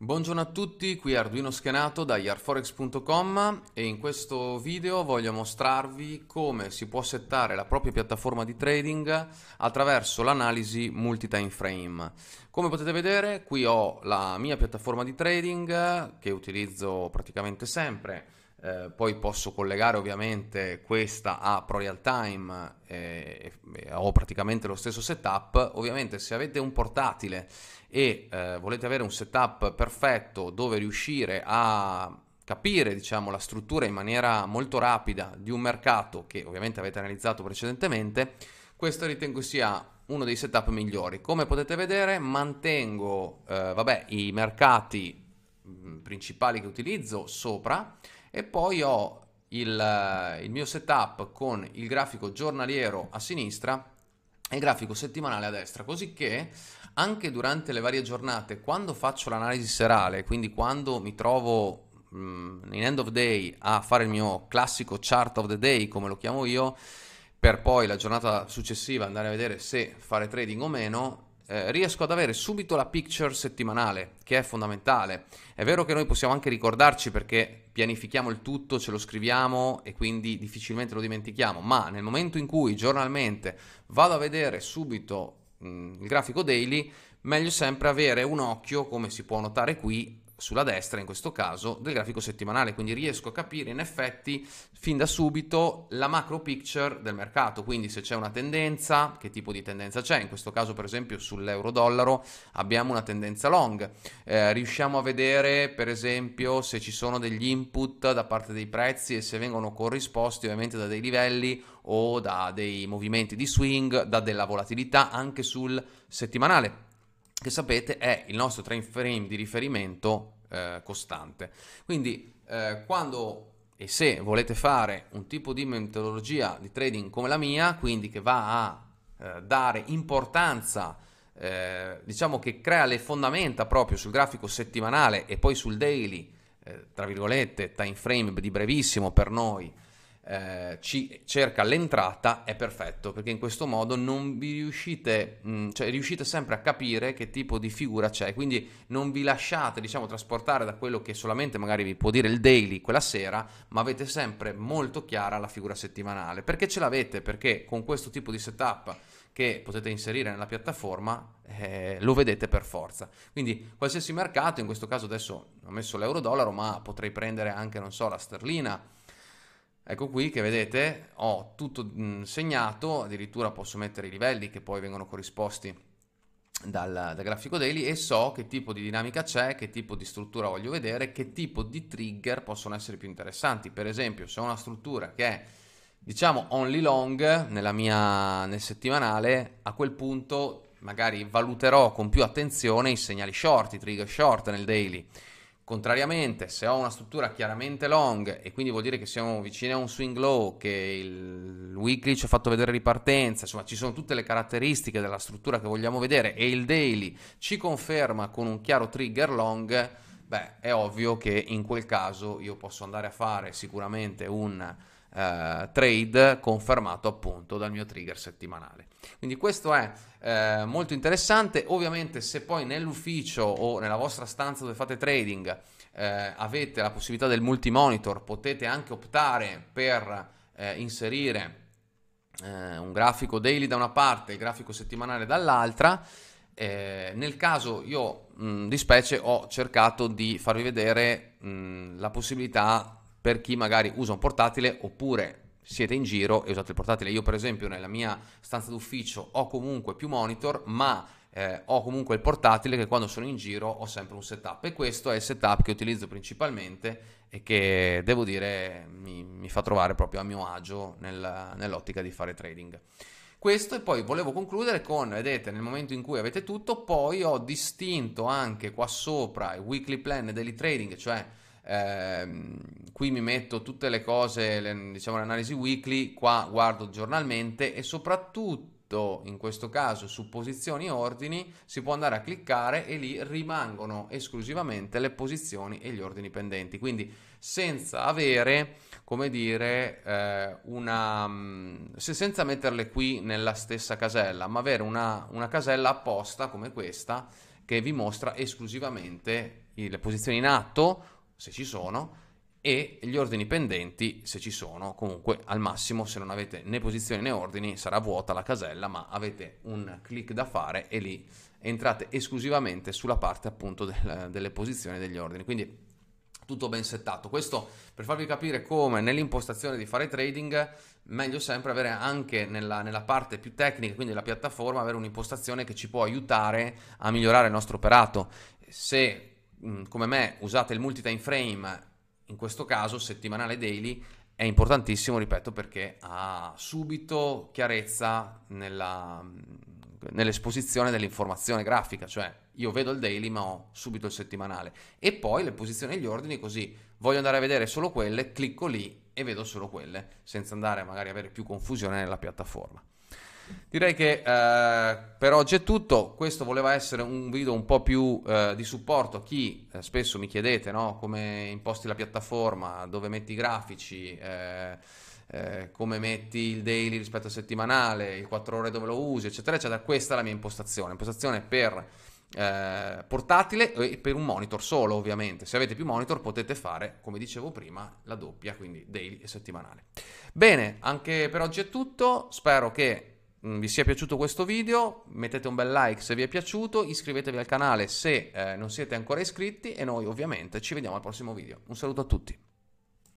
Buongiorno a tutti, qui Arduino Schenato da yarforex.com e in questo video voglio mostrarvi come si può settare la propria piattaforma di trading attraverso l'analisi multi time frame. Come potete vedere qui ho la mia piattaforma di trading che utilizzo praticamente sempre eh, poi posso collegare ovviamente questa a ProReal Time, eh, eh, ho praticamente lo stesso setup. Ovviamente se avete un portatile e eh, volete avere un setup perfetto dove riuscire a capire diciamo, la struttura in maniera molto rapida di un mercato che ovviamente avete analizzato precedentemente, questo ritengo sia uno dei setup migliori. Come potete vedere mantengo eh, vabbè, i mercati mm, principali che utilizzo sopra e poi ho il, eh, il mio setup con il grafico giornaliero a sinistra e il grafico settimanale a destra, così che anche durante le varie giornate, quando faccio l'analisi serale, quindi quando mi trovo mm, in end of day a fare il mio classico chart of the day, come lo chiamo io, per poi la giornata successiva andare a vedere se fare trading o meno, eh, riesco ad avere subito la picture settimanale, che è fondamentale. È vero che noi possiamo anche ricordarci perché pianifichiamo il tutto, ce lo scriviamo e quindi difficilmente lo dimentichiamo, ma nel momento in cui giornalmente vado a vedere subito mh, mm, il grafico daily, meglio sempre avere un occhio, come si può notare qui, sulla destra in questo caso del grafico settimanale, quindi riesco a capire in effetti fin da subito la macro picture del mercato, quindi se c'è una tendenza, che tipo di tendenza c'è, in questo caso per esempio sull'euro dollaro abbiamo una tendenza long, eh, riusciamo a vedere per esempio se ci sono degli input da parte dei prezzi e se vengono corrisposti ovviamente da dei livelli o da dei movimenti di swing, da della volatilità anche sul settimanale che sapete è il nostro time frame di riferimento eh, costante. Quindi eh, quando e se volete fare un tipo di metodologia di trading come la mia, quindi che va a eh, dare importanza, eh, diciamo che crea le fondamenta proprio sul grafico settimanale e poi sul daily, eh, tra virgolette, time frame di brevissimo per noi, eh, ci cerca l'entrata è perfetto perché in questo modo non vi riuscite, mh, mm, cioè riuscite sempre a capire che tipo di figura c'è, quindi non vi lasciate diciamo trasportare da quello che solamente magari vi può dire il daily quella sera, ma avete sempre molto chiara la figura settimanale perché ce l'avete, perché con questo tipo di setup che potete inserire nella piattaforma eh, lo vedete per forza. Quindi qualsiasi mercato, in questo caso adesso ho messo l'euro dollaro, ma potrei prendere anche, non so, la sterlina Ecco qui che vedete ho tutto mm, segnato, addirittura posso mettere i livelli che poi vengono corrisposti dal, dal, grafico daily e so che tipo di dinamica c'è, che tipo di struttura voglio vedere, che tipo di trigger possono essere più interessanti. Per esempio se ho una struttura che è diciamo only long nella mia, nel settimanale, a quel punto magari valuterò con più attenzione i segnali short, i trigger short nel daily Contrariamente, se ho una struttura chiaramente long e quindi vuol dire che siamo vicini a un swing low, che il weekly ci ha fatto vedere ripartenza, insomma ci sono tutte le caratteristiche della struttura che vogliamo vedere e il daily ci conferma con un chiaro trigger long, beh è ovvio che in quel caso io posso andare a fare sicuramente un eh, trade confermato appunto dal mio trigger settimanale. Quindi questo è eh, molto interessante. Ovviamente se poi nell'ufficio o nella vostra stanza dove fate trading eh, avete la possibilità del multi monitor, potete anche optare per eh, inserire eh, un grafico daily da una parte e il grafico settimanale dall'altra. Eh, nel caso io mh, di specie ho cercato di farvi vedere mh, la possibilità per chi magari usa un portatile oppure siete in giro e usate il portatile. Io per esempio nella mia stanza d'ufficio ho comunque più monitor, ma eh, ho comunque il portatile che quando sono in giro ho sempre un setup e questo è il setup che utilizzo principalmente e che devo dire mi, mi fa trovare proprio a mio agio nel, nell'ottica di fare trading. Questo e poi volevo concludere con, vedete, nel momento in cui avete tutto, poi ho distinto anche qua sopra il weekly plan e daily trading, cioè Ehm, qui mi metto tutte le cose, le, diciamo l'analisi weekly, qua guardo giornalmente e soprattutto in questo caso su posizioni e ordini si può andare a cliccare e lì rimangono esclusivamente le posizioni e gli ordini pendenti quindi senza avere come dire eh, una mm, se senza metterle qui nella stessa casella ma avere una, una casella apposta come questa che vi mostra esclusivamente le posizioni in atto se ci sono, e gli ordini pendenti, se ci sono, comunque al massimo se non avete né posizioni né ordini sarà vuota la casella, ma avete un clic da fare e lì entrate esclusivamente sulla parte appunto del, delle posizioni degli ordini. Quindi tutto ben settato. Questo per farvi capire come nell'impostazione di fare trading meglio sempre avere anche nella, nella, parte più tecnica, quindi la piattaforma, avere un'impostazione che ci può aiutare a migliorare il nostro operato. Se come me usate il multi-time frame, in questo caso settimanale daily, è importantissimo, ripeto, perché ha subito chiarezza nella, nell'esposizione dell'informazione grafica, cioè io vedo il daily ma ho subito il settimanale e poi le posizioni e gli ordini così voglio andare a vedere solo quelle, clicco lì e vedo solo quelle, senza andare magari a avere più confusione nella piattaforma. Direi che eh, per oggi è tutto. Questo voleva essere un video un po' più eh, di supporto a chi eh, spesso mi chiedete no? come imposti la piattaforma, dove metti i grafici, eh, eh, come metti il daily rispetto al settimanale, il 4 ore dove lo usi, eccetera, eccetera. Questa è la mia impostazione. Impostazione per eh, portatile e per un monitor solo, ovviamente. Se avete più monitor potete fare, come dicevo prima, la doppia, quindi daily e settimanale. Bene, anche per oggi è tutto. Spero che Mm, vi sia piaciuto questo video, mettete un bel like se vi è piaciuto, iscrivetevi al canale se eh, non siete ancora iscritti e noi ovviamente ci vediamo al prossimo video. Un saluto a tutti.